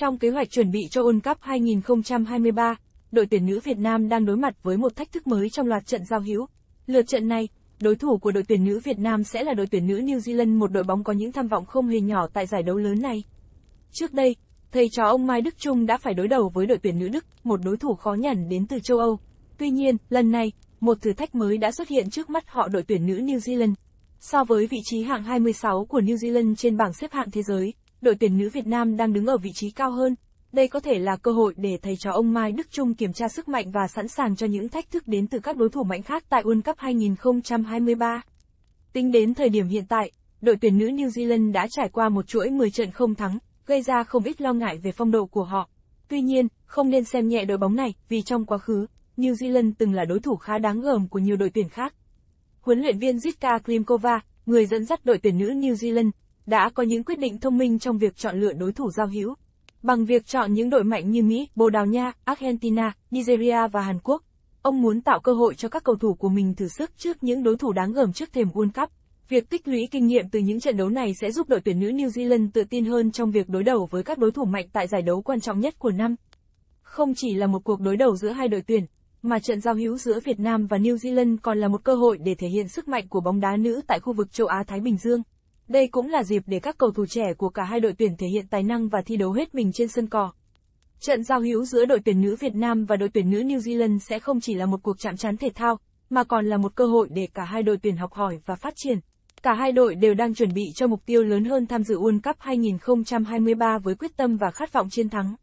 Trong kế hoạch chuẩn bị cho World Cup 2023, đội tuyển nữ Việt Nam đang đối mặt với một thách thức mới trong loạt trận giao hữu. Lượt trận này, đối thủ của đội tuyển nữ Việt Nam sẽ là đội tuyển nữ New Zealand một đội bóng có những tham vọng không hề nhỏ tại giải đấu lớn này. Trước đây, thầy trò ông Mai Đức Trung đã phải đối đầu với đội tuyển nữ Đức, một đối thủ khó nhằn đến từ châu Âu. Tuy nhiên, lần này, một thử thách mới đã xuất hiện trước mắt họ đội tuyển nữ New Zealand. So với vị trí hạng 26 của New Zealand trên bảng xếp hạng thế giới, đội tuyển nữ Việt Nam đang đứng ở vị trí cao hơn. Đây có thể là cơ hội để thầy trò ông Mai Đức Trung kiểm tra sức mạnh và sẵn sàng cho những thách thức đến từ các đối thủ mạnh khác tại World Cup 2023. Tính đến thời điểm hiện tại, đội tuyển nữ New Zealand đã trải qua một chuỗi 10 trận không thắng, gây ra không ít lo ngại về phong độ của họ. Tuy nhiên, không nên xem nhẹ đội bóng này, vì trong quá khứ, New Zealand từng là đối thủ khá đáng gờm của nhiều đội tuyển khác. Huấn luyện viên Jitka Klimkova, người dẫn dắt đội tuyển nữ New Zealand, đã có những quyết định thông minh trong việc chọn lựa đối thủ giao hữu. Bằng việc chọn những đội mạnh như Mỹ, Bồ Đào Nha, Argentina, Nigeria và Hàn Quốc, ông muốn tạo cơ hội cho các cầu thủ của mình thử sức trước những đối thủ đáng gờm trước thềm World Cup. Việc tích lũy kinh nghiệm từ những trận đấu này sẽ giúp đội tuyển nữ New Zealand tự tin hơn trong việc đối đầu với các đối thủ mạnh tại giải đấu quan trọng nhất của năm. Không chỉ là một cuộc đối đầu giữa hai đội tuyển, mà trận giao hữu giữa Việt Nam và New Zealand còn là một cơ hội để thể hiện sức mạnh của bóng đá nữ tại khu vực châu Á Thái Bình Dương. Đây cũng là dịp để các cầu thủ trẻ của cả hai đội tuyển thể hiện tài năng và thi đấu hết mình trên sân cỏ. Trận giao hữu giữa đội tuyển nữ Việt Nam và đội tuyển nữ New Zealand sẽ không chỉ là một cuộc chạm trán thể thao, mà còn là một cơ hội để cả hai đội tuyển học hỏi và phát triển. Cả hai đội đều đang chuẩn bị cho mục tiêu lớn hơn tham dự World Cup 2023 với quyết tâm và khát vọng chiến thắng.